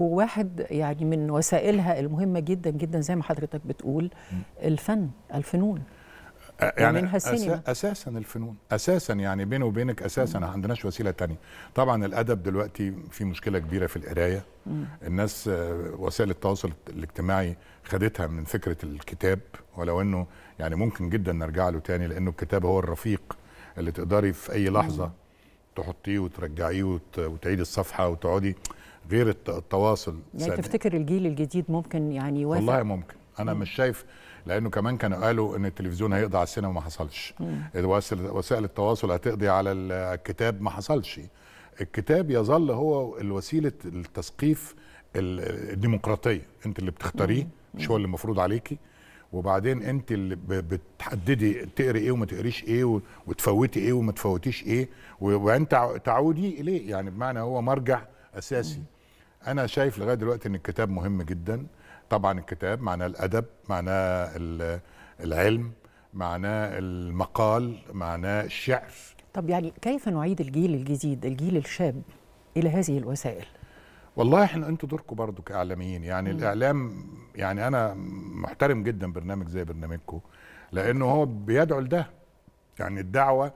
وواحد يعني من وسائلها المهمه جدا جدا زي ما حضرتك بتقول الفن الفنون يعني منها السينما. اساسا الفنون اساسا يعني بيني وبينك اساسا ما عندناش وسيله تانية طبعا الادب دلوقتي في مشكله كبيره في القرايه الناس آه، وسائل التواصل الاجتماعي خدتها من فكره الكتاب ولو انه يعني ممكن جدا نرجع له تاني لانه الكتاب هو الرفيق اللي تقدري في اي لحظه تحطيه وترجعيه وتعيد الصفحه وتقعدي غير التواصل يعني سأل. تفتكر الجيل الجديد ممكن يعني يوافق والله ممكن انا مش شايف لانه كمان كانوا قالوا ان التلفزيون هيقضي على السينما ما حصلش وسائل التواصل هتقضي على الكتاب ما حصلش الكتاب يظل هو الوسيله التثقيف الديمقراطيه انت اللي بتختاريه مش هو اللي مفروض عليكي وبعدين انت اللي بتحددي تقري ايه وما تقريش ايه وتفوتي ايه وما تفوتيش ايه وانت تعودي اليه يعني بمعنى هو مرجع اساسي انا شايف لغايه دلوقتي ان الكتاب مهم جدا طبعا الكتاب معناه الادب معناه العلم معناه المقال معناه الشعر طب يعني كيف نعيد الجيل الجديد الجيل الشاب الى هذه الوسائل والله احنا انتوا دوركم برضو كاعلاميين يعني م. الاعلام يعني انا محترم جدا برنامج زي برنامجكم لانه هو بيدعو لده يعني الدعوه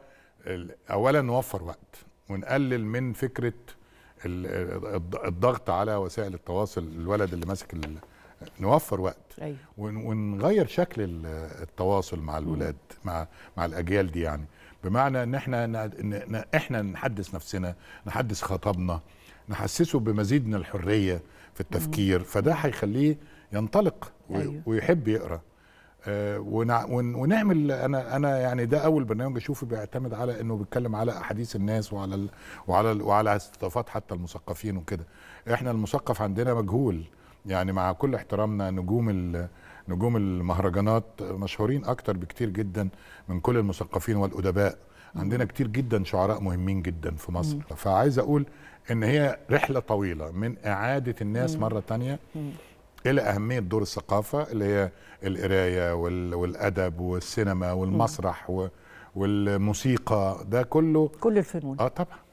اولا نوفر وقت ونقلل من فكره الضغط على وسائل التواصل الولد اللي ماسك نوفر وقت أيوة. ونغير شكل التواصل مع الولاد مع مع الاجيال دي يعني بمعنى ان احنا إن احنا نحدث نفسنا نحدث خطابنا نحسسه بمزيد من الحريه في التفكير فده هيخليه ينطلق أيوه. ويحب يقرا آه ونعمل انا انا يعني ده اول برنامج اشوفه بيعتمد على انه بيتكلم على احاديث الناس وعلى ال وعلى ال وعلى استضافات حتى المثقفين وكده احنا المثقف عندنا مجهول يعني مع كل احترامنا نجوم نجوم المهرجانات مشهورين اكتر بكتير جدا من كل المثقفين والادباء عندنا كتير جدا شعراء مهمين جدا في مصر فعايز اقول ان هي رحله طويله من اعاده الناس مره تانية الى اهميه دور الثقافه اللي هي القرايه والادب والسينما والمسرح والموسيقى ده كله كل الفنون اه طبعا